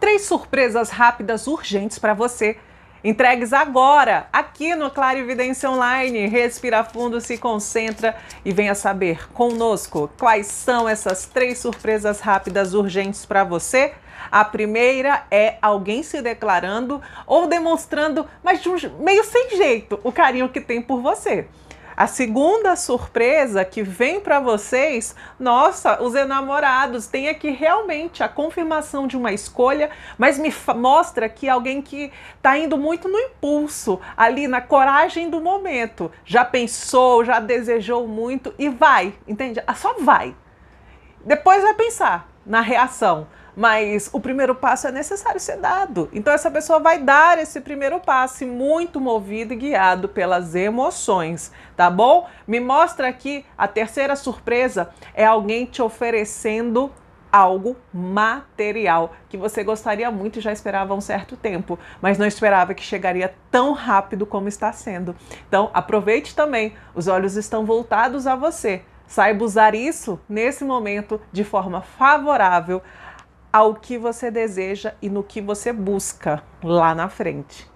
Três surpresas rápidas urgentes para você. Entregues agora, aqui no Claro Evidência Online. Respira fundo, se concentra e venha saber conosco quais são essas três surpresas rápidas urgentes para você. A primeira é alguém se declarando ou demonstrando, mas de um, meio sem jeito, o carinho que tem por você. A segunda surpresa que vem para vocês, nossa, os enamorados, tem aqui realmente a confirmação de uma escolha, mas me mostra que alguém que está indo muito no impulso, ali na coragem do momento. Já pensou, já desejou muito e vai, entende? Ah, só vai. Depois vai pensar na reação. Mas o primeiro passo é necessário ser dado. Então essa pessoa vai dar esse primeiro passo, muito movido e guiado pelas emoções, tá bom? Me mostra aqui a terceira surpresa é alguém te oferecendo algo material que você gostaria muito e já esperava há um certo tempo, mas não esperava que chegaria tão rápido como está sendo. Então, aproveite também, os olhos estão voltados a você. Saiba usar isso nesse momento de forma favorável ao que você deseja e no que você busca lá na frente.